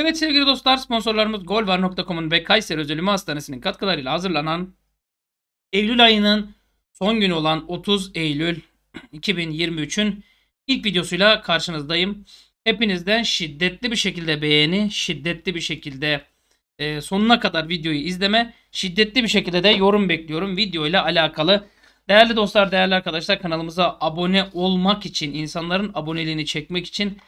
Evet sevgili dostlar sponsorlarımız golvar.com'un ve Kayseri Özel Üme Hastanesi'nin katkılarıyla hazırlanan Eylül ayının son günü olan 30 Eylül 2023'ün ilk videosuyla karşınızdayım. Hepinizden şiddetli bir şekilde beğeni, şiddetli bir şekilde e, sonuna kadar videoyu izleme, şiddetli bir şekilde de yorum bekliyorum videoyla alakalı. Değerli dostlar, değerli arkadaşlar kanalımıza abone olmak için, insanların aboneliğini çekmek için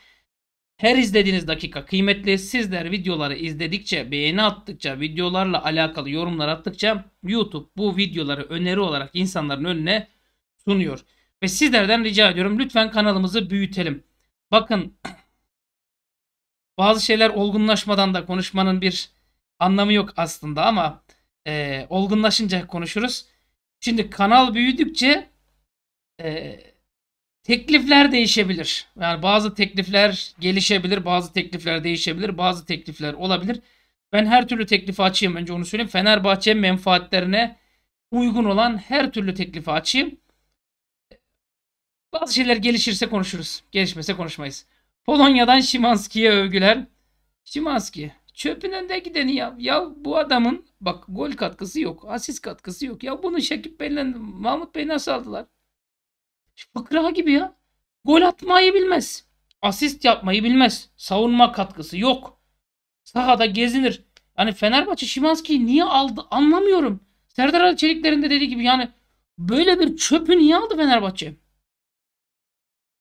her izlediğiniz dakika kıymetli. Sizler videoları izledikçe, beğeni attıkça, videolarla alakalı yorumlar attıkça YouTube bu videoları öneri olarak insanların önüne sunuyor. Ve sizlerden rica ediyorum lütfen kanalımızı büyütelim. Bakın bazı şeyler olgunlaşmadan da konuşmanın bir anlamı yok aslında ama e, olgunlaşınca konuşuruz. Şimdi kanal büyüdükçe e, Teklifler değişebilir. Yani bazı teklifler gelişebilir, bazı teklifler değişebilir, bazı teklifler olabilir. Ben her türlü teklifi açayım önce onu söyleyeyim. Fenerbahçe menfaatlerine uygun olan her türlü teklifi açayım. Bazı şeyler gelişirse konuşuruz. Gelişmese konuşmayız. Polonya'dan Şimanski'ye övgüler. Şimanski çöpünden de gideni ya. Ya bu adamın bak gol katkısı yok. Asist katkısı yok. Ya bunu Şekip Bey'le Mahmut Bey nasıl aldılar? Fıkra gibi ya. Gol atmayı bilmez. Asist yapmayı bilmez. Savunma katkısı yok. Sahada gezinir. Yani Fenerbahçe Şimanski'yi niye aldı anlamıyorum. Serdar Ali Çelikler'in de dediği gibi yani böyle bir çöpü niye aldı Fenerbahçe?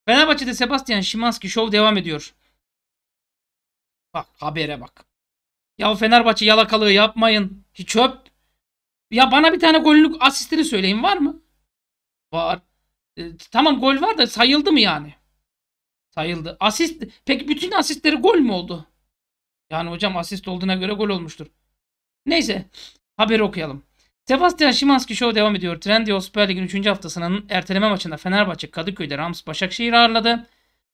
Fenerbahçe'de Sebastian Şimanski şov devam ediyor. Bak habere bak. Ya Fenerbahçe yalakalığı yapmayın. Hiç çöp. Ya bana bir tane golünlük asistini söyleyin var mı? Var. E, tamam gol var da sayıldı mı yani? Sayıldı. Asist peki bütün asistleri gol mü oldu? Yani hocam asist olduğuna göre gol olmuştur. Neyse haberi okuyalım. Sebastian Şimanski Show devam ediyor. Trendyol Süper Lig'in 3. haftasının erteleme maçında Fenerbahçe Kadıköy'de Rams Başakşehir ağırladı.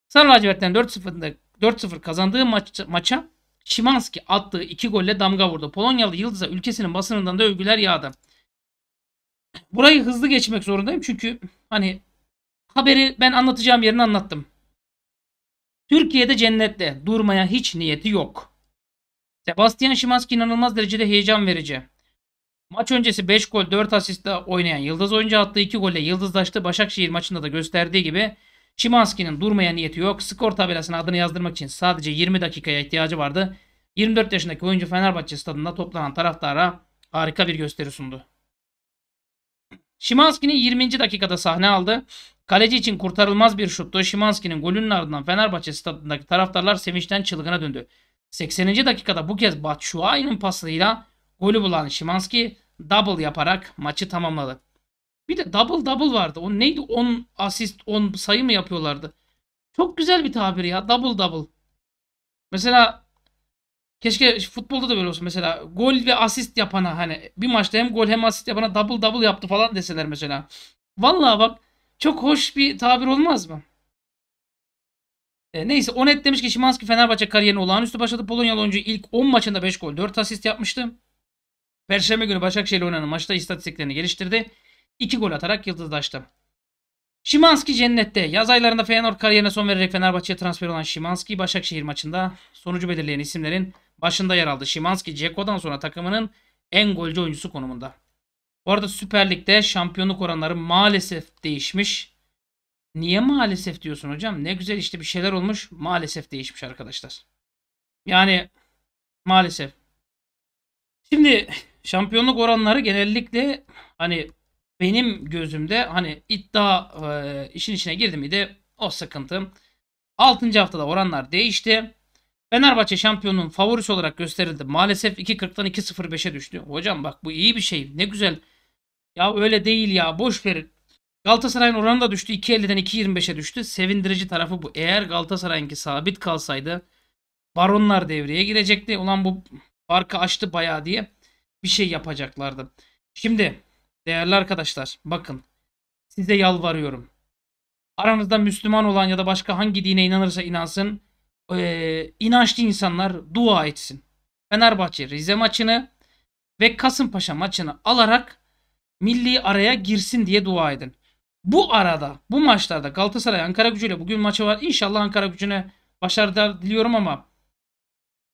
Sarı lacivertlerin 4-0'da 4-0 kazandığı maç, maça Şimanski attığı 2 golle damga vurdu. Polonyalı Yıldız'a ülkesinin basınından da övgüler yağdı. Burayı hızlı geçmek zorundayım çünkü hani Haberi ben anlatacağım yerini anlattım. Türkiye'de cennette durmaya hiç niyeti yok. Sebastian Şimanski inanılmaz derecede heyecan verici. Maç öncesi 5 gol 4 asistle oynayan Yıldız oyuncu attığı 2 golle yıldızlaştı. Başakşehir maçında da gösterdiği gibi Şimanski'nin durmaya niyeti yok. Skor tabelasına adını yazdırmak için sadece 20 dakikaya ihtiyacı vardı. 24 yaşındaki oyuncu Fenerbahçe stadında toplanan taraftara harika bir gösteri sundu. Şimanski'nin 20. dakikada sahne aldı. Kaleci için kurtarılmaz bir şuttu. Şimanski'nin golünün ardından Fenerbahçe stadındaki taraftarlar sevinçten çılgına döndü. 80. dakikada bu kez Batshuayi'nin pasıyla golü bulan Şimanski double yaparak maçı tamamladı. Bir de double double vardı. O neydi? 10 asist 10 sayı mı yapıyorlardı? Çok güzel bir tabir ya. Double double. Mesela keşke futbolda da böyle olsun. Mesela gol ve asist yapana hani bir maçta hem gol hem asist yapana double double yaptı falan deseler mesela. Vallahi bak çok hoş bir tabir olmaz mı? E, neyse o net demiş ki Şimanski Fenerbahçe kariyerine olağanüstü başladı. Polonyalı oyuncu ilk 10 maçında 5 gol 4 asist yapmıştı. Perşembe günü Başakşehir oynanan maçta istatistiklerini geliştirdi. 2 gol atarak yıldızlaştı. Şimanski cennette. Yaz aylarında Feyenoord kariyerine son vererek Fenerbahçe'ye transfer olan Şimanski Başakşehir maçında sonucu belirleyen isimlerin başında yer aldı. Şimanski Ceko'dan sonra takımının en golcü oyuncusu konumunda. Bu arada Süper Lig'de şampiyonluk oranları maalesef değişmiş. Niye maalesef diyorsun hocam? Ne güzel işte bir şeyler olmuş. Maalesef değişmiş arkadaşlar. Yani maalesef. Şimdi şampiyonluk oranları genellikle hani benim gözümde hani iddia e, işin içine girdi miydi o sıkıntı. 6. haftada oranlar değişti. Fenerbahçe şampiyonun favorisi olarak gösterildi. Maalesef 2.40'dan 2.05'e düştü. Hocam bak bu iyi bir şey. Ne güzel ya öyle değil ya. Boş ver. Galatasaray'ın oranı da düştü. 2.50'den 2.25'e düştü. Sevindirici tarafı bu. Eğer Galatasaray'ınki sabit kalsaydı baronlar devreye girecekti. Ulan bu farkı açtı bayağı diye bir şey yapacaklardı. Şimdi değerli arkadaşlar bakın size yalvarıyorum. Aranızda Müslüman olan ya da başka hangi dine inanırsa inansın ee, inançlı insanlar dua etsin. Fenerbahçe Rize maçını ve Kasımpaşa maçını alarak milli araya girsin diye dua edin. Bu arada bu maçlarda Galatasaray Ankara gücüyle bugün maçı var. İnşallah Ankara gücüne başarılar diliyorum ama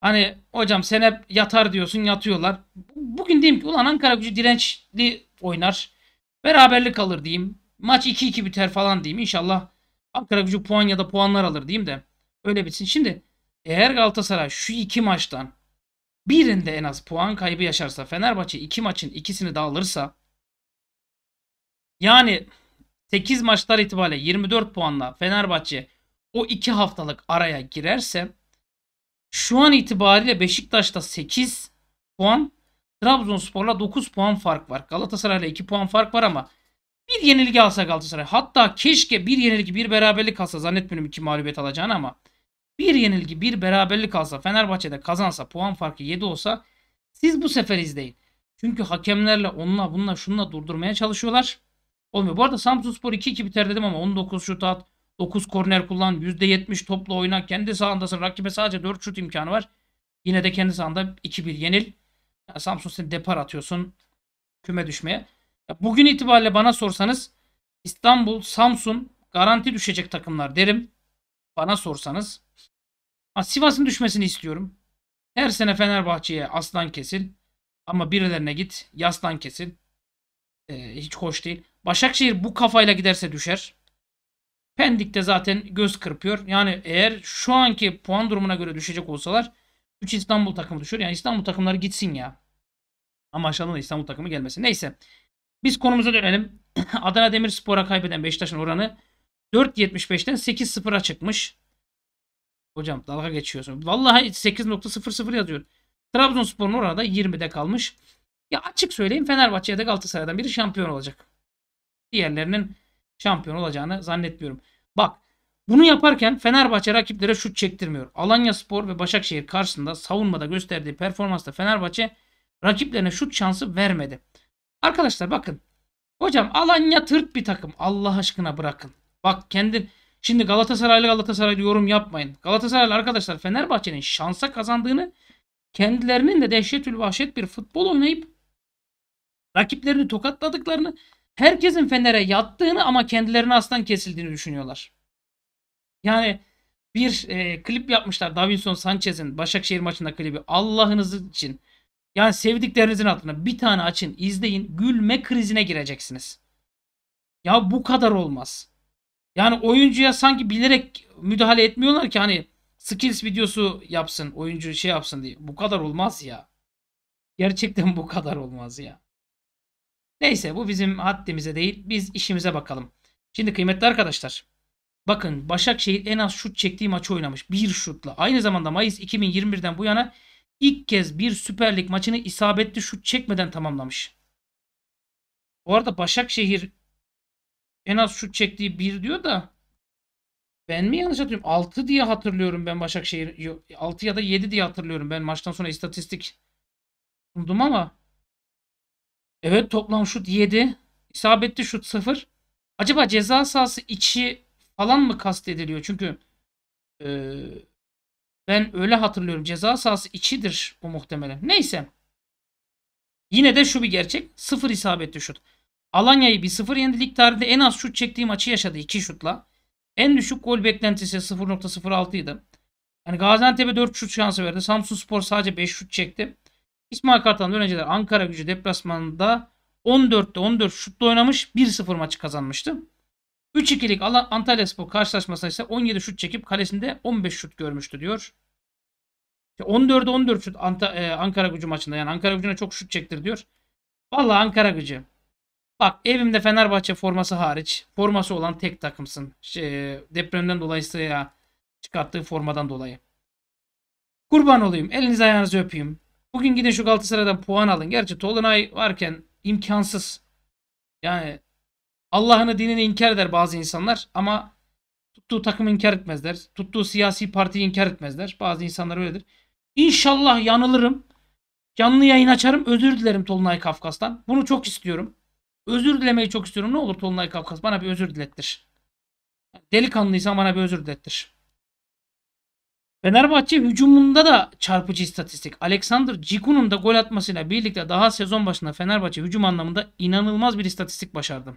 hani hocam sen hep yatar diyorsun yatıyorlar. Bugün diyeyim ki ulan Ankara gücü dirençli oynar. Beraberlik alır diyeyim. Maç 2-2 biter falan diyeyim. İnşallah Ankara gücü puan ya da puanlar alır diyeyim de öyle bitsin. Şimdi eğer Galatasaray şu iki maçtan birinde en az puan kaybı yaşarsa Fenerbahçe iki maçın ikisini de alırsa yani 8 maçlar itibariyle 24 puanla Fenerbahçe o 2 haftalık araya girerse şu an itibariyle Beşiktaş'ta 8 puan, Trabzonspor'la 9 puan fark var. Galatasaray'la 2 puan fark var ama bir yenilgi alsa Galatasaray. Hatta keşke bir yenilgi bir beraberlik alsa zannetmiyorum iki mağlubiyet alacağını ama bir yenilgi bir beraberlik alsa Fenerbahçe'de kazansa puan farkı 7 olsa siz bu sefer izleyin. Çünkü hakemlerle onunla bununla şununla durdurmaya çalışıyorlar olmuyor. Bu arada Samsun Spor 2-2 biter dedim ama 19 şut at, 9 korner kullan, %70 topla oyna. Kendi sahandasın. Rakibe sadece 4 şut imkanı var. Yine de kendi sahanda 2-1 yenil. Yani Samsun sen depar atıyorsun küme düşmeye. Ya bugün itibariyle bana sorsanız İstanbul, Samsun garanti düşecek takımlar derim. Bana sorsanız. Ha, Sivas'ın düşmesini istiyorum. Her sene Fenerbahçe'ye aslan kesil. Ama birilerine git yaslan kesil. Ee, hiç hoş değil. Başakşehir bu kafayla giderse düşer. Pendik de zaten göz kırpıyor. Yani eğer şu anki puan durumuna göre düşecek olsalar 3 İstanbul takımı düşür. Yani İstanbul takımları gitsin ya. Ama aşağıdan İstanbul takımı gelmesin. Neyse. Biz konumuza dönelim. Adana Demirspor'a kaybeden Beşiktaş'ın oranı 4.75'ten 8.0'a çıkmış. Hocam dalga geçiyorsun. Vallahi 8.00 yazıyor. Trabzonspor'un oranı da 20'de kalmış. Ya açık söyleyeyim Fenerbahçe'de Galatasaray'dan biri şampiyon olacak diğerlerinin şampiyon olacağını zannetmiyorum. Bak bunu yaparken Fenerbahçe rakiplere şut çektirmiyor. Alanya Spor ve Başakşehir karşısında savunmada gösterdiği performansta Fenerbahçe rakiplerine şut şansı vermedi. Arkadaşlar bakın. Hocam Alanya tırt bir takım. Allah aşkına bırakın. Bak kendin şimdi Galatasaraylı Galatasaraylı yorum yapmayın. Galatasaraylı arkadaşlar Fenerbahçe'nin şansa kazandığını kendilerinin de dehşetül vahşet bir futbol oynayıp rakiplerini tokatladıklarını herkesin Fener'e yattığını ama kendilerine aslan kesildiğini düşünüyorlar. Yani bir e, klip yapmışlar Davinson Sanchez'in Başakşehir maçında klibi. Allah'ınız için yani sevdiklerinizin altına bir tane açın, izleyin, gülme krizine gireceksiniz. Ya bu kadar olmaz. Yani oyuncuya sanki bilerek müdahale etmiyorlar ki hani skills videosu yapsın, oyuncu şey yapsın diye. Bu kadar olmaz ya. Gerçekten bu kadar olmaz ya. Neyse bu bizim haddimize değil. Biz işimize bakalım. Şimdi kıymetli arkadaşlar. Bakın Başakşehir en az şut çektiği maçı oynamış. Bir şutla. Aynı zamanda Mayıs 2021'den bu yana ilk kez bir Süper Lig maçını isabetli şut çekmeden tamamlamış. Bu arada Başakşehir en az şut çektiği bir diyor da ben mi yanlış hatırlıyorum? 6 diye hatırlıyorum ben Başakşehir. 6 ya da 7 diye hatırlıyorum ben maçtan sonra istatistik sundum ama Evet toplam şut 7. İsabetli şut 0. Acaba ceza sahası içi falan mı kastediliyor? Çünkü e, ben öyle hatırlıyorum. Ceza sahası içidir bu muhtemelen. Neyse. Yine de şu bir gerçek. 0 isabetli şut. Alanya'yı bir 0 yenilik Lig tarihinde en az şut çektiği maçı yaşadı 2 şutla. En düşük gol beklentisi 0.06 idi. Yani Gaziantep'e 4 şut şansı verdi. Samsun Spor sadece 5 şut çekti. İsmail Kartal'ın öğrenciler Ankara gücü deplasmanında 14'te 14 şutla oynamış 1-0 maçı kazanmıştı. 3-2'lik Antalya Spor karşılaşmasında ise 17 şut çekip kalesinde 15 şut görmüştü diyor. 14'e 14 şut Anta, e, Ankara gücü maçında yani Ankara gücüne çok şut çektir diyor. Valla Ankara gücü. Bak evimde Fenerbahçe forması hariç forması olan tek takımsın. Şey, depremden dolayısıyla çıkarttığı formadan dolayı. Kurban olayım elinizi ayağınızı öpeyim. Bugün gidin şu Galatasaray'dan puan alın. Gerçi Tolunay varken imkansız. Yani Allah'ını dinini inkar eder bazı insanlar ama tuttuğu takım inkar etmezler. Tuttuğu siyasi parti inkar etmezler. Bazı insanlar öyledir. İnşallah yanılırım. Canlı yayın açarım. Özür dilerim Tolunay Kafkas'tan. Bunu çok istiyorum. Özür dilemeyi çok istiyorum. Ne olur Tolunay Kafkas bana bir özür dilettir. Delikanlıysan bana bir özür dilettir. Fenerbahçe hücumunda da çarpıcı istatistik. Alexander Ciku'nun da gol atmasıyla birlikte daha sezon başında Fenerbahçe hücum anlamında inanılmaz bir istatistik başardı.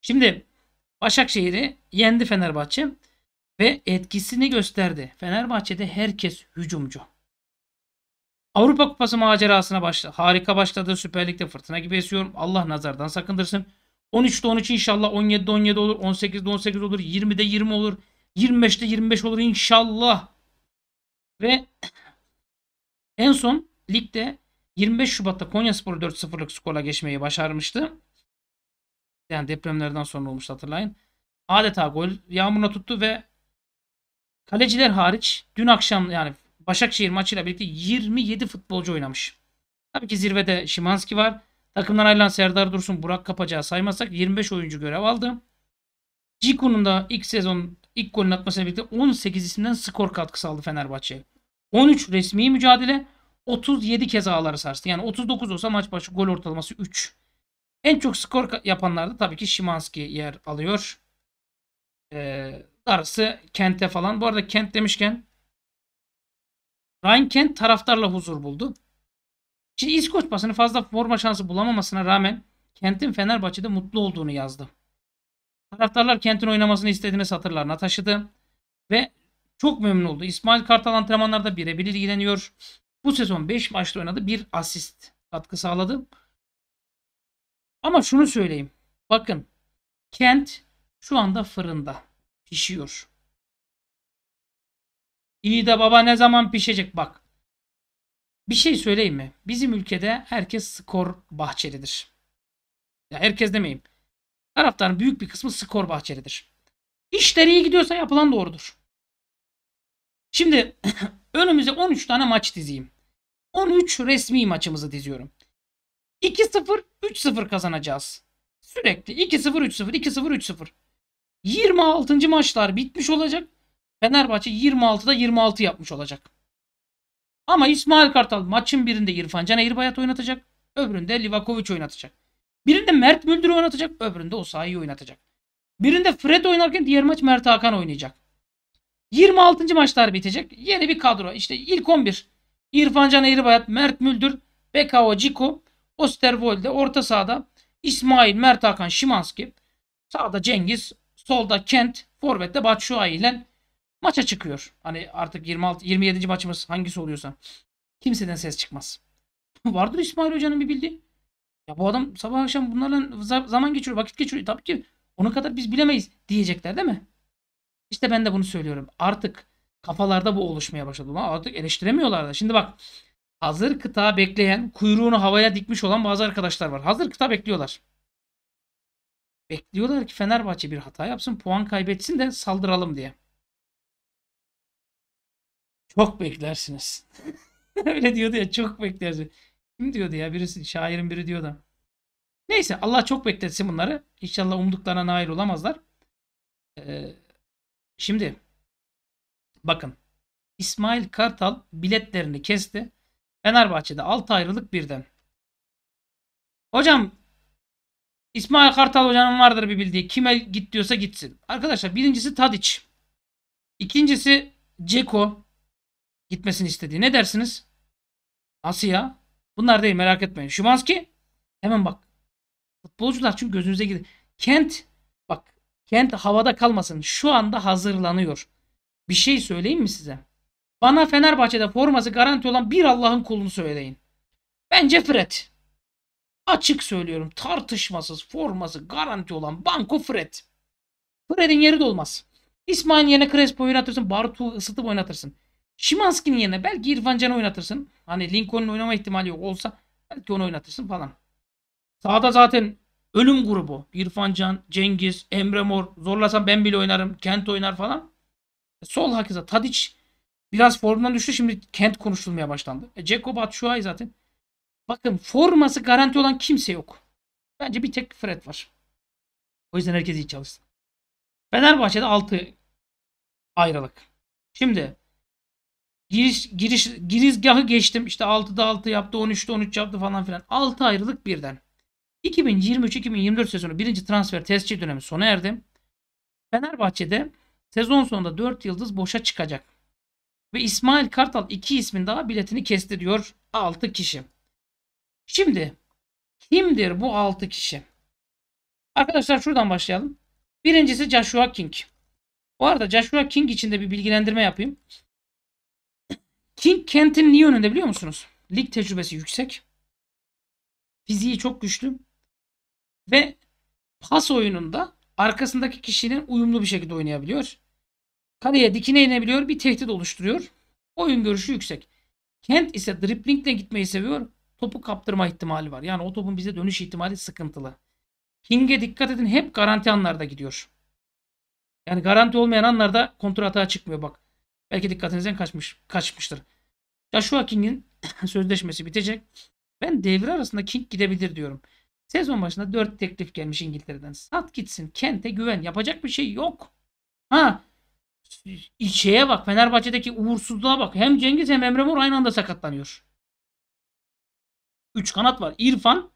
Şimdi Başakşehir'i yendi Fenerbahçe ve etkisini gösterdi. Fenerbahçe'de herkes hücumcu. Avrupa Kupası macerasına başla. Harika başladı. Süper Lig'de fırtına gibi esiyorum. Allah nazardan sakındırsın. 13'te 13 inşallah 17'de 17 olur. 18'de 18 olur. 20'de 20 olur. 25'te 25 olur inşallah. Ve en son ligde 25 Şubat'ta Konyaspor 4-0'lık skorla geçmeyi başarmıştı. Yani depremlerden sonra olmuş hatırlayın. Adeta gol yağmuruna tuttu ve kaleciler hariç dün akşam yani Başakşehir maçıyla birlikte 27 futbolcu oynamış. Tabii ki zirvede Şimanski var. Takımdan ayrılan Serdar Dursun, Burak Kapacağı saymasak 25 oyuncu görev aldı. Ciku'nun da ilk sezon ilk golünü atmasıyla birlikte 18 isimden skor katkısı aldı Fenerbahçe. 13 resmi mücadele 37 kez ağları sarstı. Yani 39 olsa maç başı gol ortalaması 3. En çok skor yapanlarda tabii ki Şimanski yer alıyor. Ee, darısı Kent'e falan. Bu arada Kent demişken Ryan Kent taraftarla huzur buldu. Şimdi İskoç basını fazla forma şansı bulamamasına rağmen Kent'in Fenerbahçe'de mutlu olduğunu yazdı. Taraftarlar kentin oynamasını istediğini satırlarına taşıdı ve çok memnun oldu. İsmail Kartal antrenmanlarda birebir ilgileniyor. Bu sezon 5 maçta oynadı. Bir asist katkı sağladı. Ama şunu söyleyeyim. Bakın Kent şu anda fırında pişiyor. İyi de baba ne zaman pişecek bak. Bir şey söyleyeyim mi? Bizim ülkede herkes skor bahçelidir. Ya herkes demeyeyim. Taraftarın büyük bir kısmı skor bahçelidir. İşleri iyi gidiyorsa yapılan doğrudur. Şimdi önümüze 13 tane maç dizeyim. 13 resmi maçımızı diziyorum. 2-0, 3-0 kazanacağız. Sürekli 2-0, 3-0, 2-0, 3-0. 26. maçlar bitmiş olacak. Fenerbahçe 26'da 26 yapmış olacak. Ama İsmail Kartal maçın birinde İrfan Can Eğirbayat oynatacak. Öbüründe Livakovic oynatacak. Birinde Mert Müldür oynatacak, öbüründe Osayi oynatacak. Birinde Fred oynarken diğer maç Mert Hakan oynayacak. 26. maçlar bitecek. Yeni bir kadro. İşte ilk 11. İrfan Can Eğribayat, Mert Müldür, Bekao Ciko, Osterwolde, orta sahada İsmail, Mert Hakan, Şimanski, sağda Cengiz, solda Kent, forvette Batshuayi ile maça çıkıyor. Hani artık 26 27. maçımız hangisi oluyorsa kimseden ses çıkmaz. Vardır İsmail Hoca'nın bir bildiği. Ya bu adam sabah akşam bunlarla zaman geçiriyor, vakit geçiriyor. Tabii ki onun kadar biz bilemeyiz diyecekler değil mi? İşte ben de bunu söylüyorum. Artık kafalarda bu oluşmaya başladı. Ama artık eleştiremiyorlar da. Şimdi bak hazır kıta bekleyen, kuyruğunu havaya dikmiş olan bazı arkadaşlar var. Hazır kıta bekliyorlar. Bekliyorlar ki Fenerbahçe bir hata yapsın, puan kaybetsin de saldıralım diye. Çok beklersiniz. Öyle diyordu ya çok beklersiniz. Kim diyordu ya? Birisi şairin biri diyordu. Neyse Allah çok bekletsin bunları. İnşallah umduklarına nail olamazlar. Ee, şimdi bakın İsmail Kartal biletlerini kesti. Fenerbahçe'de 6 ayrılık birden. Hocam İsmail Kartal hocanın vardır bir bildiği. Kime git diyorsa gitsin. Arkadaşlar birincisi Tadic. İkincisi Ceko gitmesini istediği. Ne dersiniz? Nasıl ya? Bunlar değil merak etmeyin. Şimanski hemen bak. Futbolcular çünkü gözünüze gidiyor. Kent bak Kent havada kalmasın. Şu anda hazırlanıyor. Bir şey söyleyeyim mi size? Bana Fenerbahçe'de forması garanti olan bir Allah'ın kulunu söyleyin. Bence Fred. Açık söylüyorum tartışmasız forması garanti olan Banko Fred. Fred'in yeri dolmaz. olmaz. İsmail'in yerine Crespo oynatırsın. Bartu ısıtıp oynatırsın. Şimanski'nin yerine belki İrfan Can'ı oynatırsın. Hani Lincoln'un oynama ihtimali yok olsa belki onu oynatırsın falan. Sağda zaten ölüm grubu. İrfan Can, Cengiz, Emre Mor. Zorlasam ben bile oynarım. Kent oynar falan. sol hakeza Tadic biraz formdan düştü. Şimdi Kent konuşulmaya başlandı. E, Jacob Atşuay zaten. Bakın forması garanti olan kimse yok. Bence bir tek Fred var. O yüzden herkes iyi çalışsın. Fenerbahçe'de 6 ayrılık. Şimdi Giriş, giriş, girizgahı geçtim. İşte 6'da 6 yaptı, 13'te 13 yaptı falan filan. 6 ayrılık birden. 2023-2024 sezonu birinci transfer tescil dönemi sona erdi. Fenerbahçe'de sezon sonunda 4 yıldız boşa çıkacak. Ve İsmail Kartal iki ismin daha biletini kesti diyor 6 kişi. Şimdi kimdir bu 6 kişi? Arkadaşlar şuradan başlayalım. Birincisi Joshua King. Bu arada Joshua King için de bir bilgilendirme yapayım. King Kent'in niye önünde biliyor musunuz? Lig tecrübesi yüksek. Fiziği çok güçlü. Ve pas oyununda arkasındaki kişinin uyumlu bir şekilde oynayabiliyor. Kaleye dikine inebiliyor. Bir tehdit oluşturuyor. Oyun görüşü yüksek. Kent ise driplingle gitmeyi seviyor. Topu kaptırma ihtimali var. Yani o topun bize dönüş ihtimali sıkıntılı. King'e dikkat edin hep garanti anlarda gidiyor. Yani garanti olmayan anlarda kontrol hata çıkmıyor bak. Belki dikkatinizden kaçmış, kaçmıştır. Joshua King'in sözleşmesi bitecek. Ben devre arasında King gidebilir diyorum. Sezon başında 4 teklif gelmiş İngiltere'den. Sat gitsin. Kent'e güven. Yapacak bir şey yok. Ha içeye bak. Fenerbahçe'deki uğursuzluğa bak. Hem Cengiz hem Emre Mor aynı anda sakatlanıyor. 3 kanat var. İrfan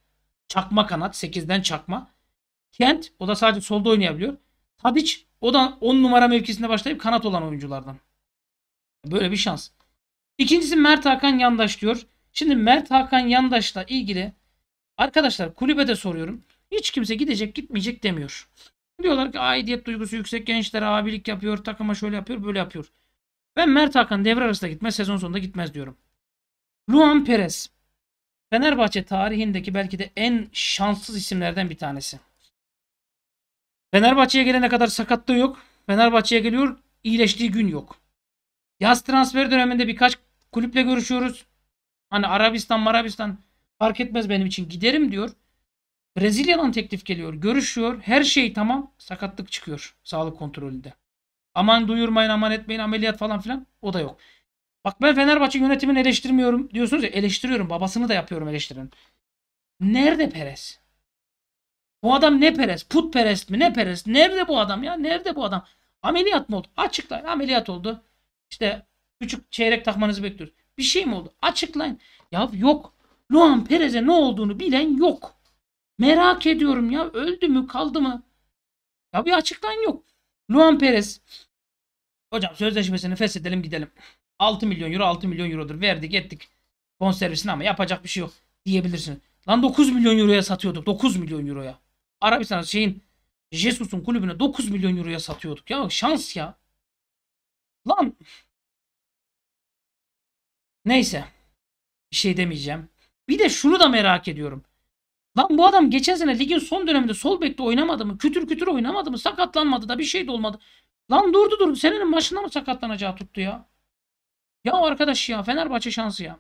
çakma kanat. 8'den çakma. Kent o da sadece solda oynayabiliyor. Tadiç o da 10 numara mevkisinde başlayıp kanat olan oyunculardan. Böyle bir şans. İkincisi Mert Hakan Yandaş diyor. Şimdi Mert Hakan Yandaş'la ilgili arkadaşlar kulübede soruyorum. Hiç kimse gidecek gitmeyecek demiyor. Diyorlar ki aidiyet duygusu yüksek gençlere abilik yapıyor. Takıma şöyle yapıyor böyle yapıyor. Ben Mert Hakan devre arasında gitmez sezon sonunda gitmez diyorum. Luan Perez. Fenerbahçe tarihindeki belki de en şanssız isimlerden bir tanesi. Fenerbahçe'ye gelene kadar sakatlığı yok. Fenerbahçe'ye geliyor iyileştiği gün yok. Yaz transfer döneminde birkaç Kulüple görüşüyoruz. Hani Arabistan, Marabistan fark etmez benim için giderim diyor. Brezilya'dan teklif geliyor. Görüşüyor. Her şey tamam. Sakatlık çıkıyor sağlık kontrolünde. Aman duyurmayın, aman etmeyin, ameliyat falan filan. O da yok. Bak ben Fenerbahçe yönetimini eleştirmiyorum diyorsunuz ya. Eleştiriyorum. Babasını da yapıyorum eleştirin. Nerede Perez? Bu adam ne Perez? Put Perez mi? Ne Perez? Nerede bu adam ya? Nerede bu adam? Ameliyat mı oldu? Açıklar. Ameliyat oldu. İşte küçük çeyrek takmanızı bekliyoruz. Bir şey mi oldu? Açıklayın. Ya yok. Luan Perez'e ne olduğunu bilen yok. Merak ediyorum ya. Öldü mü kaldı mı? Ya bir açıklayan yok. Luan Perez. Hocam sözleşmesini feshedelim gidelim. 6 milyon euro 6 milyon eurodur. Verdik ettik. Bonservisini ama yapacak bir şey yok diyebilirsiniz. Lan 9 milyon euroya satıyorduk. 9 milyon euroya. Arabistan şeyin Jesus'un kulübüne 9 milyon euroya satıyorduk. Ya şans ya. Lan Neyse. Bir şey demeyeceğim. Bir de şunu da merak ediyorum. Lan bu adam geçen sene ligin son döneminde sol bekte oynamadı mı? Kütür kütür oynamadı mı? Sakatlanmadı da bir şey de olmadı. Lan durdu durdu. Senenin başında mı sakatlanacağı tuttu ya? Ya arkadaş ya Fenerbahçe şansı ya.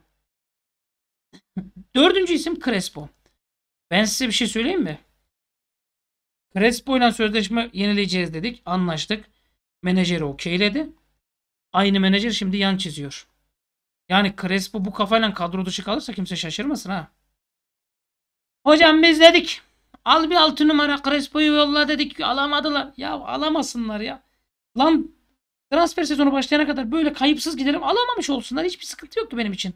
Dördüncü isim Crespo. Ben size bir şey söyleyeyim mi? Crespo ile sözleşme yenileyeceğiz dedik. Anlaştık. Menajeri okeyledi. Aynı menajer şimdi yan çiziyor. Yani Crespo bu kafayla kadro dışı kalırsa kimse şaşırmasın ha. Hocam biz dedik. Al bir altı numara Crespo'yu yolla dedik. Alamadılar. Ya alamasınlar ya. Lan transfer sezonu başlayana kadar böyle kayıpsız giderim Alamamış olsunlar. Hiçbir sıkıntı yoktu benim için.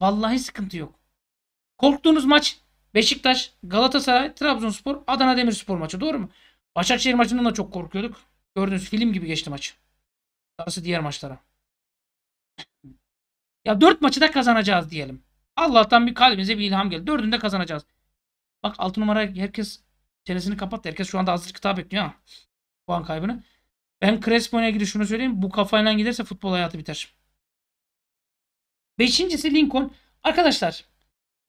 Vallahi sıkıntı yok. Korktuğunuz maç Beşiktaş, Galatasaray, Trabzonspor, Adana Demirspor maçı doğru mu? Başakşehir maçından da çok korkuyorduk. Gördüğünüz film gibi geçti maç. Arası diğer maçlara. Ya dört maçı da kazanacağız diyelim. Allah'tan bir kalbimize bir ilham geldi. Dördünü de kazanacağız. Bak altı numara herkes çenesini kapattı. Herkes şu anda hazır kitap bekliyor ha. Puan kaybını. Ben Crespo'ya ilgili şunu söyleyeyim. Bu kafayla giderse futbol hayatı biter. Beşincisi Lincoln. Arkadaşlar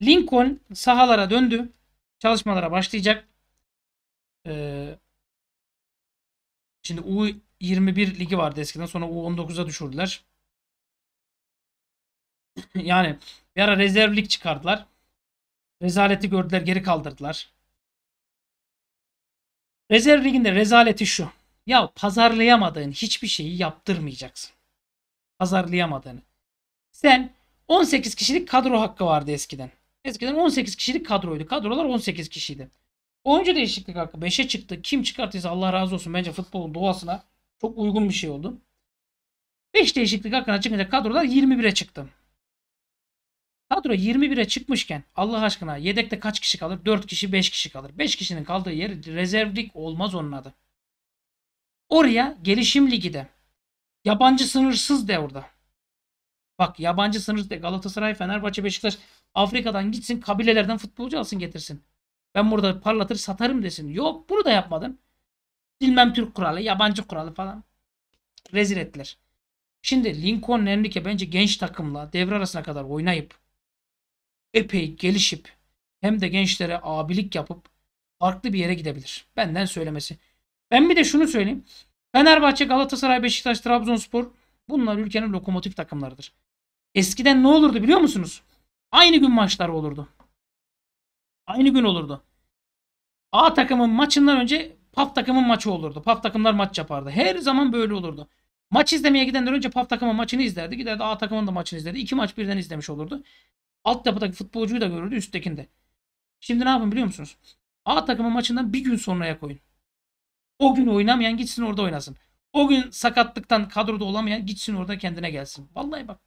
Lincoln sahalara döndü. Çalışmalara başlayacak. Ee, şimdi U21 ligi vardı eskiden. Sonra U19'a düşürdüler. yani bir ara rezervlik çıkardılar. Rezaleti gördüler geri kaldırdılar. Rezerv liginde rezaleti şu. Ya pazarlayamadığın hiçbir şeyi yaptırmayacaksın. Pazarlayamadığını. Sen 18 kişilik kadro hakkı vardı eskiden. Eskiden 18 kişilik kadroydu. Kadrolar 18 kişiydi. Oyuncu değişiklik hakkı 5'e çıktı. Kim çıkarttıysa Allah razı olsun. Bence futbolun doğasına çok uygun bir şey oldu. 5 değişiklik hakkına çıkınca kadrolar 21'e çıktı. Kadro 21'e çıkmışken Allah aşkına yedekte kaç kişi kalır? 4 kişi 5 kişi kalır. 5 kişinin kaldığı yer rezervlik olmaz onun adı. Oraya gelişim ligi de. Yabancı sınırsız de orada. Bak yabancı sınırsız de Galatasaray, Fenerbahçe, Beşiktaş Afrika'dan gitsin kabilelerden futbolcu alsın getirsin. Ben burada parlatır satarım desin. Yok bunu da yapmadım. Bilmem Türk kuralı, yabancı kuralı falan. Rezil ettiler. Şimdi Lincoln Enrique bence genç takımla devre arasına kadar oynayıp epey gelişip hem de gençlere abilik yapıp farklı bir yere gidebilir. Benden söylemesi. Ben bir de şunu söyleyeyim. Fenerbahçe, Galatasaray, Beşiktaş, Trabzonspor bunlar ülkenin lokomotif takımlarıdır. Eskiden ne olurdu biliyor musunuz? Aynı gün maçlar olurdu. Aynı gün olurdu. A takımın maçından önce PAF takımın maçı olurdu. PAF takımlar maç yapardı. Her zaman böyle olurdu. Maç izlemeye gidenler önce PAF takımın maçını izlerdi. Giderdi A takımın da maçını izlerdi. İki maç birden izlemiş olurdu. Altyapıdaki futbolcuyu da görürdü üsttekinde. Şimdi ne yapın biliyor musunuz? A takımı maçından bir gün sonraya koyun. O gün oynamayan gitsin orada oynasın. O gün sakatlıktan kadroda olamayan gitsin orada kendine gelsin. Vallahi bak.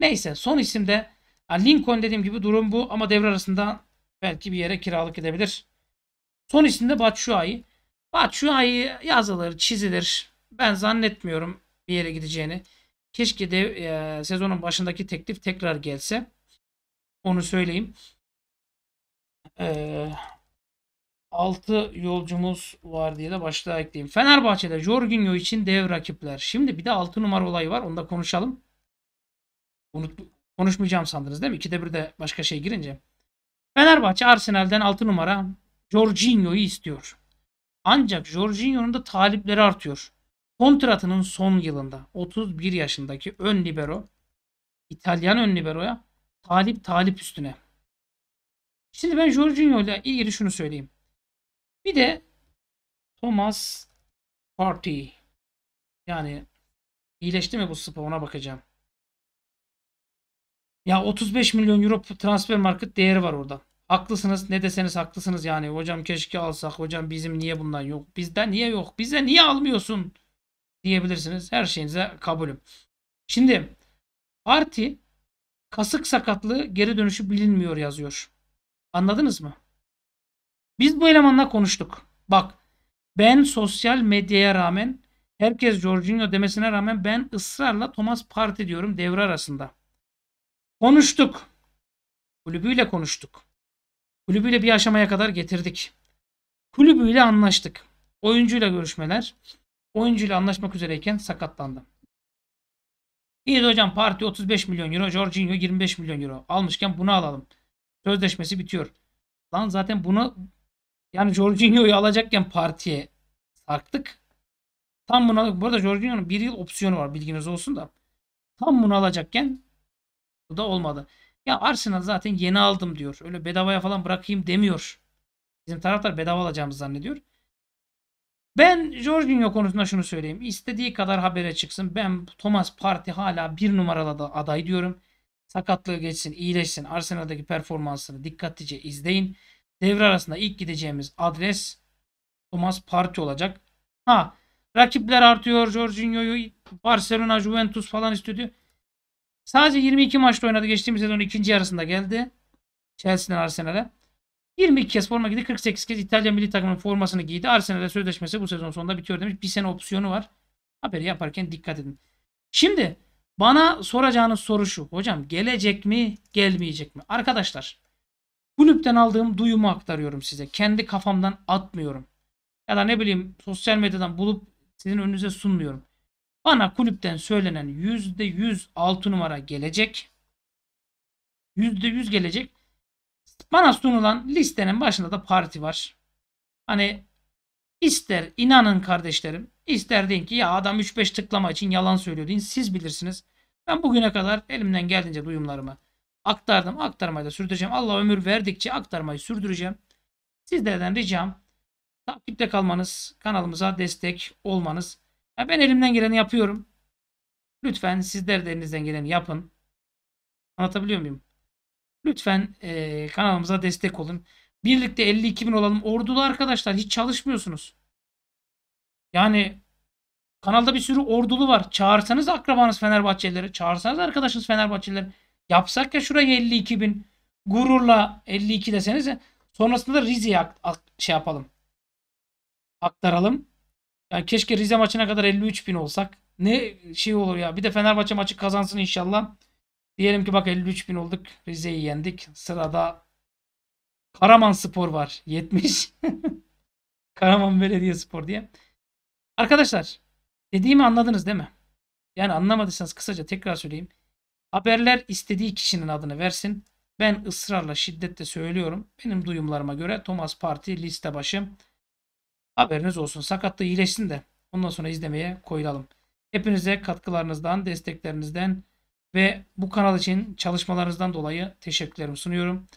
Neyse son isimde Lincoln dediğim gibi durum bu ama devre arasında belki bir yere kiralık edebilir. Son isimde Batshuayi. Batshuayi yazılır, çizilir. Ben zannetmiyorum bir yere gideceğini. Keşke de e, sezonun başındaki teklif tekrar gelse. Onu söyleyeyim. Ee, 6 yolcumuz var diye de başlığa ekleyeyim. Fenerbahçe'de Jorginho için dev rakipler. Şimdi bir de 6 numara olayı var. Onu da konuşalım. Unut, konuşmayacağım sandınız değil mi? İkide bir de başka şey girince. Fenerbahçe Arsenal'den 6 numara Jorginho'yu istiyor. Ancak Jorginho'nun da talipleri artıyor. Kontratının son yılında 31 yaşındaki ön libero İtalyan ön liberoya Talip talip üstüne. Şimdi ben Jorginho ile ilgili şunu söyleyeyim. Bir de Thomas Party. Yani iyileşti mi bu Spa? ona bakacağım. Ya 35 milyon euro transfer market değeri var orada. Haklısınız ne deseniz haklısınız yani. Hocam keşke alsak hocam bizim niye bundan yok. Bizden niye yok. Bize niye almıyorsun diyebilirsiniz. Her şeyinize kabulüm. Şimdi parti Kasık sakatlığı geri dönüşü bilinmiyor yazıyor. Anladınız mı? Biz bu elemanla konuştuk. Bak ben sosyal medyaya rağmen herkes Jorginho demesine rağmen ben ısrarla Thomas Partey diyorum devre arasında. Konuştuk. Kulübüyle konuştuk. Kulübüyle bir aşamaya kadar getirdik. Kulübüyle anlaştık. Oyuncuyla görüşmeler. Oyuncuyla anlaşmak üzereyken sakatlandım. İyi hocam parti 35 milyon euro, Jorginho 25 milyon euro almışken bunu alalım. Sözleşmesi bitiyor. Lan zaten bunu yani Jorginho'yu alacakken partiye sarktık. Tam bunu bu arada Jorginho'nun bir yıl opsiyonu var bilginiz olsun da. Tam bunu alacakken bu da olmadı. Ya Arsenal zaten yeni aldım diyor. Öyle bedavaya falan bırakayım demiyor. Bizim taraftar bedava alacağımızı zannediyor. Ben Jorginho konusunda şunu söyleyeyim. İstediği kadar habere çıksın. Ben Thomas Parti hala bir numaralı da aday diyorum. Sakatlığı geçsin, iyileşsin. Arsenal'daki performansını dikkatlice izleyin. Devre arasında ilk gideceğimiz adres Thomas Parti olacak. Ha rakipler artıyor. Jorginho'yu Barcelona, Juventus falan istiyor Sadece 22 maçta oynadı. Geçtiğimiz sezonun ikinci yarısında geldi. Chelsea'den Arsenal'e. 22 kez forma giydi. 48 kez İtalya milli takımının formasını giydi. Arsenal'e sözleşmesi bu sezon sonunda bitiyor demiş. Bir sene opsiyonu var. Haberi yaparken dikkat edin. Şimdi bana soracağınız soru şu. Hocam gelecek mi gelmeyecek mi? Arkadaşlar kulüpten aldığım duyumu aktarıyorum size. Kendi kafamdan atmıyorum. Ya da ne bileyim sosyal medyadan bulup sizin önünüze sunmuyorum. Bana kulüpten söylenen %100 6 numara gelecek. %100 gelecek. Bana sunulan listenin başında da parti var. Hani ister inanın kardeşlerim ister deyin ki ya adam 3-5 tıklama için yalan söylüyor deyin siz bilirsiniz. Ben bugüne kadar elimden geldiğince duyumlarımı aktardım. Aktarmayı da sürdüreceğim. Allah ömür verdikçe aktarmayı sürdüreceğim. Sizlerden ricam takipte kalmanız, kanalımıza destek olmanız. Ya ben elimden geleni yapıyorum. Lütfen sizler de elinizden geleni yapın. Anlatabiliyor muyum? Lütfen e, kanalımıza destek olun. Birlikte 52 bin olalım. Ordulu arkadaşlar hiç çalışmıyorsunuz. Yani kanalda bir sürü ordulu var. Çağırsanız akrabanız Fenerbahçelileri. Çağırsanız arkadaşınız Fenerbahçelileri. Yapsak ya şuraya 52 bin. Gururla 52 deseniz. Sonrasında da Rize'ye şey yapalım. Aktaralım. Yani keşke Rize maçına kadar 53 bin olsak. Ne şey olur ya. Bir de Fenerbahçe maçı kazansın inşallah. Diyelim ki bak 53 bin olduk. Rize'yi yendik. Sırada Karaman Spor var. 70. Karaman Belediye Spor diye. Arkadaşlar dediğimi anladınız değil mi? Yani anlamadıysanız kısaca tekrar söyleyeyim. Haberler istediği kişinin adını versin. Ben ısrarla şiddetle söylüyorum. Benim duyumlarıma göre Thomas Parti liste başı. Haberiniz olsun. Sakatlığı iyileşsin de ondan sonra izlemeye koyulalım. Hepinize katkılarınızdan, desteklerinizden ve bu kanal için çalışmalarınızdan dolayı teşekkürlerimi sunuyorum.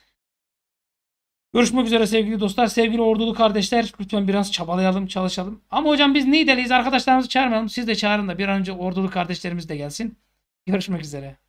Görüşmek üzere sevgili dostlar, sevgili ordulu kardeşler. Lütfen biraz çabalayalım, çalışalım. Ama hocam biz Niğdeliyiz, arkadaşlarımızı çağırmayalım. Siz de çağırın da bir an önce ordulu kardeşlerimiz de gelsin. Görüşmek üzere.